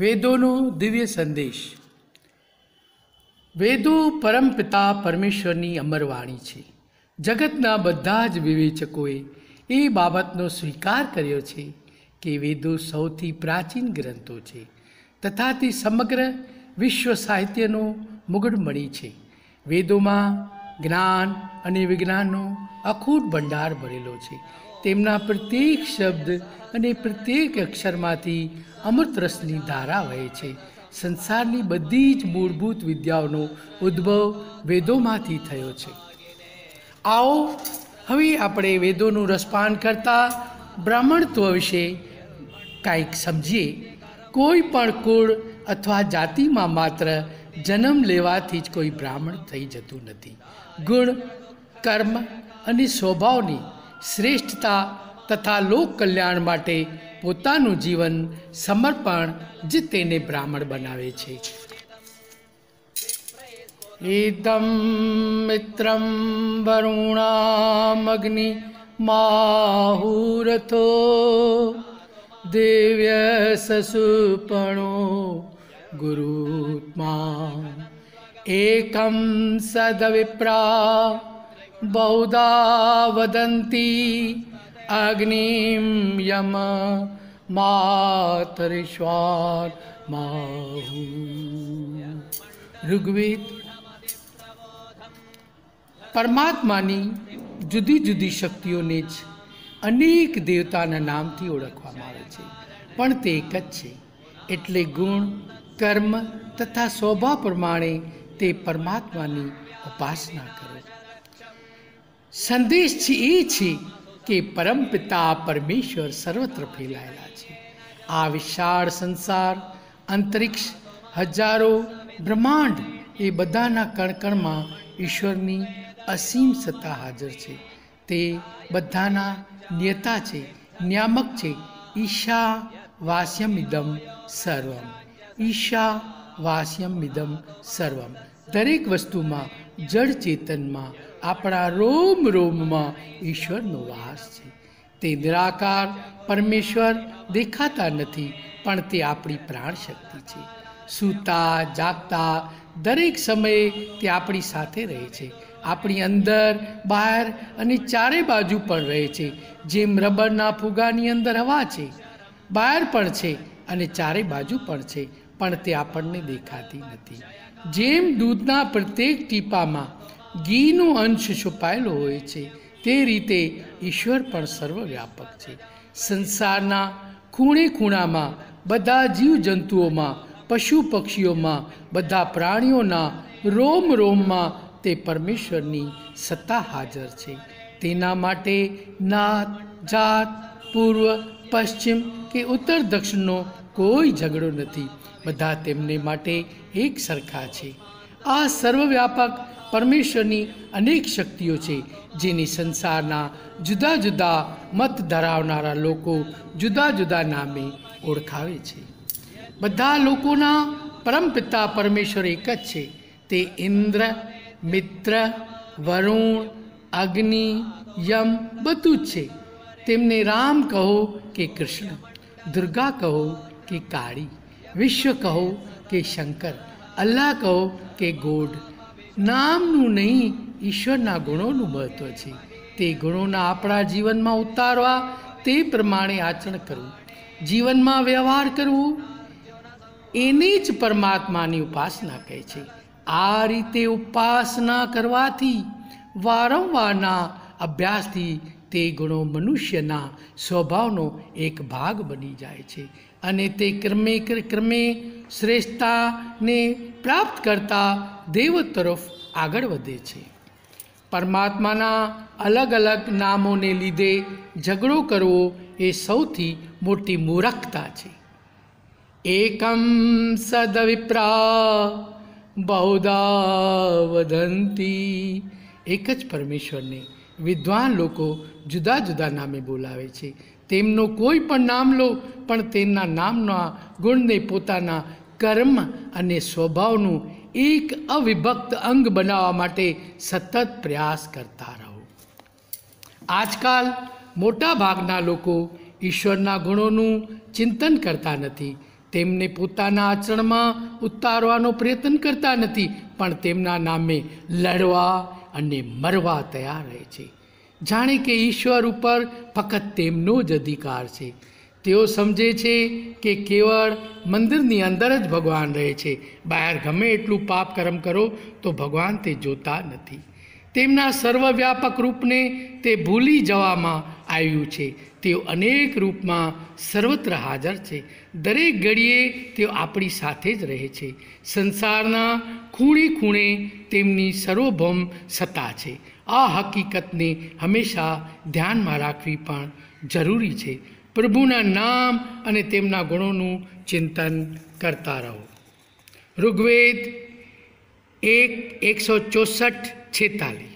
વેદોનો દિવ્ય સંદેશ વેદો પરમપિતા પરમેશ્વરની અમરવાણી છે જગતના બધા જ વિવેચકોએ એ બાબતનો સ્વીકાર કર્યો છે કે વેદો સૌથી પ્રાચીન ગ્રંથો છે તથા તે સમગ્ર વિશ્વ સાહિત્યનો મુગટમણી છે વેદોમાં જ્ઞાન અને વિજ્ઞાનનો અખૂટ ભંડાર ભરેલો છે તેમના પ્રત્યેક શબ્દ અને પ્રત્યેક અક્ષરમાંથી અમૃત રસની ધારા વહે છે સંસારની બધી જ મૂળભૂત વિદ્યાઓનો ઉદ્ભવ વેદોમાંથી થયો છે આવો હવે આપણે વેદોનું રસપાન કરતા બ્રાહ્મણત્વ વિશે કાંઈક સમજીએ કોઈ પણ કુળ અથવા જાતિમાં માત્ર જન્મ લેવાથી જ કોઈ બ્રાહ્મણ થઈ જતું નથી ગુણ કર્મ અને સ્વભાવની શ્રેષ્ઠતા તથા લોક કલ્યાણ માટે પોતાનું જીવન સમર્પણ જ તેને બ્રાહ્મણ બનાવે છે ઈદમ મિત્રમ વરુણામગ્નિ માહુરથો દિવ્ય સસુપણો ગુરુત્મા એકમ સદવિપ્રા बहुधा वदन्ति अग्निं यम मातरिष्वात्माहु ઋગ્વેદ પરમાત્માની જુદી જુદી શક્તિઓને જ અનેક દેવતાના નામથી ઓળખવામાં આવે છે પણ તે એક જ છે એટલે ગુણ કર્મ તથા સ્વભાવ પ્રમાણે તે પરમાત્માની ઉપાસના કરે સંદેશ છે એ છે કે પરમપિતા પરમેશ્વર સર્વત્ર ફેલાયેલા છે આ વિશાળ સંસાર અંતરિક્ષ હજારો બ્રહ્માંડ એ બધાના કણકણમાં ઈશ્વરની અસીમ સત્તા હાજર છે તે બધાના નિયતા છે નિયામક છે ઈશા વાસ્યમ ઇદમ સર્વમ ઈશા વાસ્યમ ઇદમ સર્વમ દરેક વસ્તુમાં જળ ચેતનમાં આપણા રોમ રોમમાં ઈશ્વરનો વાસ છે તે નિરાકાર પરમેશ્વર દેખાતા નથી પણ તે આપણી પ્રાણ શક્તિ છે સૂતા જાગતા દરેક સમયે તે આપણી સાથે રહે છે આપણી અંદર બહાર અને ચારે બાજુ પણ રહે છે જેમ રબરના ફુગાની અંદર હવા છે બહાર પણ છે અને ચારે બાજુ પણ છે પણ તે આપણને દેખાતી નથી જેમ દૂધના પ્રત્યેક ટીપામાં ઘીનો અંશ છુપાયેલો હોય છે તે રીતે ઈશ્વર પણ સર્વવ્યાપક છે સંસારના ખૂણે ખૂણામાં બધા જીવજંતુઓમાં પશુ પક્ષીઓમાં બધા પ્રાણીઓના રોમ રોમમાં તે પરમેશ્વરની સત્તા હાજર છે તેના માટે નાત જાત પૂર્વ પશ્ચિમ કે ઉત્તર દક્ષિણનો કોઈ ઝઘડો નથી બધા તેમને માટે એક સરખા છે આ સર્વવ્યાપક પરમેશ્વરની અનેક શક્તિઓ છે જેની સંસારના જુદા જુદા મત ધરાવનારા લોકો જુદા જુદા નામે ઓળખાવે છે બધા લોકોના પરમપિતા પરમેશ્વર એક જ છે તે ઇન્દ્ર મિત્ર વરુણ અગ્નિ યમ બધું જ છે તેમને રામ કહો કે કૃષ્ણ દુર્ગા કહો કે કાળી વિશ્વ કહો કે શંકર અલ્લાહ કહો કે ગોઢ નામનું નહીં ઈશ્વરના ગુણોનું મહત્ત્વ છે તે ગુણોના આપણા જીવનમાં ઉતારવા તે પ્રમાણે આચરણ કરવું જીવનમાં વ્યવહાર કરવું એને જ પરમાત્માની ઉપાસના કહે છે આ રીતે ઉપાસના કરવાથી વારંવારના અભ્યાસથી તે ગુણો મનુષ્યના સ્વભાવનો એક ભાગ બની જાય છે અને તે ક્રમે ક્રમે શ્રેષ્ઠતાને પ્રાપ્ત કરતા દેવ તરફ આગળ વધે છે પરમાત્માના અલગ અલગ નામોને લીધે ઝઘડો કરવો એ સૌથી મોટી મૂરખતા છે એકમ સદવિપ્રા બહુદા વધંતી એક જ પરમેશ્વરને વિદ્વાન લોકો જુદા જુદા નામે બોલાવે છે તેમનું કોઈ પણ નામ લો પણ તેના નામના ગુણને પોતાના કર્મ અને સ્વભાવનું એક અવિભક્ત અંગ બનાવવા માટે સતત પ્રયાસ કરતા રહો આજકાલ મોટાભાગના લોકો ઈશ્વરના ગુણોનું ચિંતન કરતા નથી તેમને પોતાના આચરણમાં ઉતારવાનો પ્રયત્ન કરતા નથી પણ તેમના નામે લડવા અને મરવા તૈયાર રહે છે જાણે કે ઈશ્વર ઉપર ફક્ત તેમનો જ અધિકાર છે તેઓ સમજે છે કે કેવળ મંદિરની અંદર જ ભગવાન રહે છે બહાર ગમે એટલું પાપ કર્મ કરો તો ભગવાન તે જોતા નથી તેમના સર્વવ્યાપક રૂપને તે ભૂલી જવામાં આવ્યું છે તેઓ અનેક રૂપમાં સર્વત્ર હાજર છે દરેક ઘડીએ તેઓ આપણી સાથે જ રહે છે સંસારના ખૂણે ખૂણે તેમની સર્વભૌમ સત્તા છે આ હકીકતને હંમેશા ધ્યાનમાં રાખવી પણ જરૂરી છે પ્રભુના નામ અને તેમના ગુણોનું ચિંતન કરતા રહો ઋગ્વેદ એક એકસો ચોસઠ છેતાલીસ